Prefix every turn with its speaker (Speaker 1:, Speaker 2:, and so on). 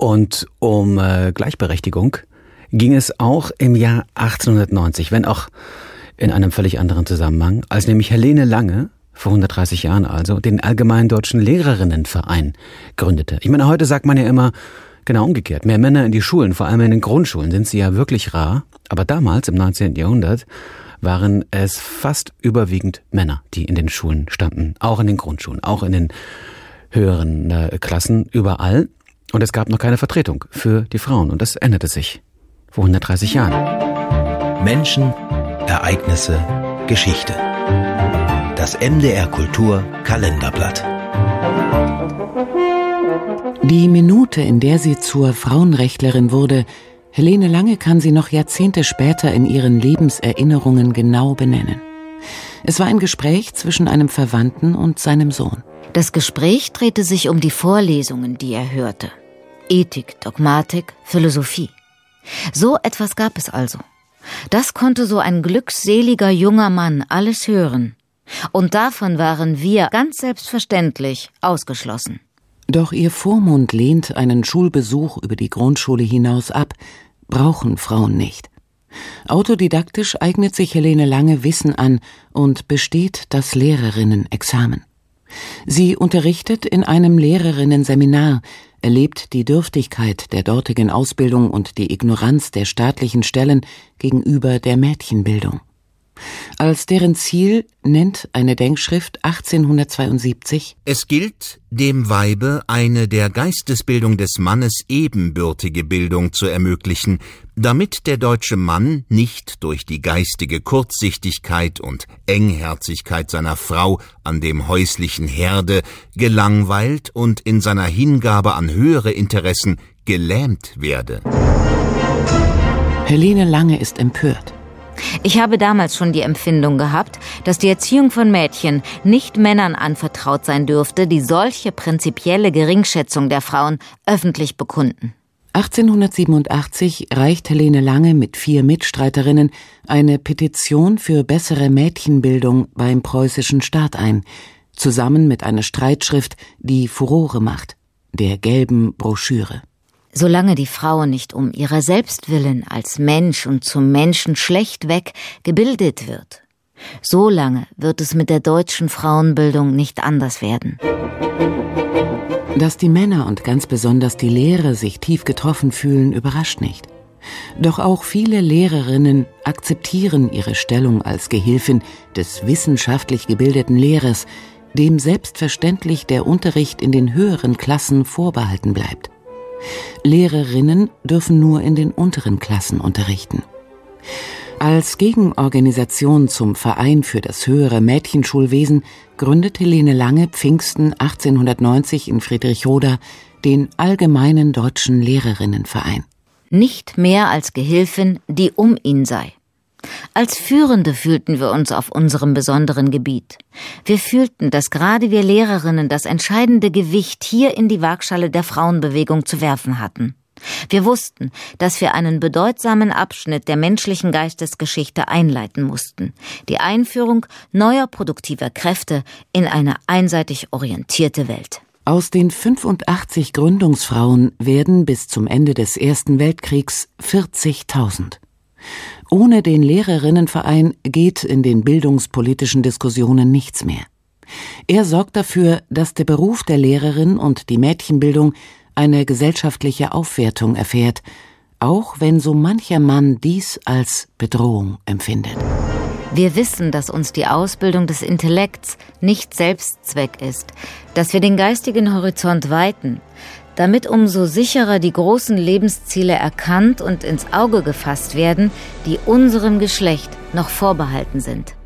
Speaker 1: Und um äh, Gleichberechtigung ging es auch im Jahr 1890, wenn auch in einem völlig anderen Zusammenhang, als nämlich Helene Lange, vor 130 Jahren also, den Allgemeinen Deutschen Lehrerinnenverein gründete. Ich meine, heute sagt man ja immer, genau umgekehrt, mehr Männer in die Schulen, vor allem in den Grundschulen, sind sie ja wirklich rar. Aber damals, im 19. Jahrhundert, waren es fast überwiegend Männer, die in den Schulen standen. Auch in den Grundschulen, auch in den höheren äh, Klassen, überall. Und es gab noch keine Vertretung für die Frauen. Und das änderte sich vor 130 Jahren. Menschen, Ereignisse, Geschichte. Das MDR Kultur Kalenderblatt.
Speaker 2: Die Minute, in der sie zur Frauenrechtlerin wurde, Helene Lange kann sie noch Jahrzehnte später in ihren Lebenserinnerungen genau benennen. Es war ein Gespräch zwischen einem Verwandten
Speaker 3: und seinem Sohn. Das Gespräch drehte sich um die Vorlesungen, die er hörte. Ethik, Dogmatik, Philosophie. So etwas gab es also. Das konnte so ein glückseliger junger Mann alles hören. Und davon waren wir ganz selbstverständlich ausgeschlossen.
Speaker 2: Doch ihr Vormund lehnt einen Schulbesuch über die Grundschule hinaus ab, brauchen Frauen nicht. Autodidaktisch eignet sich Helene Lange Wissen an und besteht das Lehrerinnen-Examen. Sie unterrichtet in einem Lehrerinnenseminar, erlebt die Dürftigkeit der dortigen Ausbildung und die Ignoranz der staatlichen Stellen gegenüber der Mädchenbildung als deren Ziel nennt eine Denkschrift 1872
Speaker 1: Es gilt, dem Weibe eine der Geistesbildung des Mannes ebenbürtige Bildung zu ermöglichen, damit der deutsche Mann nicht durch die geistige Kurzsichtigkeit und Engherzigkeit seiner Frau an dem häuslichen Herde gelangweilt und in seiner Hingabe an höhere Interessen
Speaker 2: gelähmt werde. Helene Lange ist empört.
Speaker 3: Ich habe damals schon die Empfindung gehabt, dass die Erziehung von Mädchen nicht Männern anvertraut sein dürfte, die solche prinzipielle Geringschätzung der Frauen öffentlich bekunden.
Speaker 2: 1887 reicht Helene Lange mit vier Mitstreiterinnen eine Petition für bessere Mädchenbildung beim preußischen Staat ein,
Speaker 3: zusammen mit einer Streitschrift, die Furore macht, der gelben Broschüre. Solange die Frau nicht um ihrer Selbstwillen als Mensch und zum Menschen schlechtweg gebildet wird, solange wird es mit der deutschen Frauenbildung nicht anders werden.
Speaker 2: Dass die Männer und ganz besonders die Lehrer sich tief getroffen fühlen, überrascht nicht. Doch auch viele Lehrerinnen akzeptieren ihre Stellung als Gehilfin des wissenschaftlich gebildeten Lehrers, dem selbstverständlich der Unterricht in den höheren Klassen vorbehalten bleibt. Lehrerinnen dürfen nur in den unteren Klassen unterrichten. Als Gegenorganisation zum Verein für das höhere Mädchenschulwesen gründet Helene Lange Pfingsten 1890 in Friedrichroda den Allgemeinen Deutschen
Speaker 3: Lehrerinnenverein. Nicht mehr als Gehilfin, die um ihn sei. Als Führende fühlten wir uns auf unserem besonderen Gebiet. Wir fühlten, dass gerade wir Lehrerinnen das entscheidende Gewicht hier in die Waagschale der Frauenbewegung zu werfen hatten. Wir wussten, dass wir einen bedeutsamen Abschnitt der menschlichen Geistesgeschichte einleiten mussten, die Einführung neuer produktiver Kräfte in eine einseitig orientierte Welt.
Speaker 2: Aus den 85 Gründungsfrauen werden bis zum Ende des Ersten Weltkriegs 40.000. Ohne den Lehrerinnenverein geht in den bildungspolitischen Diskussionen nichts mehr. Er sorgt dafür, dass der Beruf der Lehrerin und die Mädchenbildung eine gesellschaftliche Aufwertung erfährt, auch wenn so mancher Mann dies als Bedrohung empfindet.
Speaker 3: Wir wissen, dass uns die Ausbildung des Intellekts nicht Selbstzweck ist, dass wir den geistigen Horizont weiten, damit umso sicherer die großen Lebensziele erkannt und ins Auge gefasst werden, die unserem Geschlecht noch vorbehalten sind.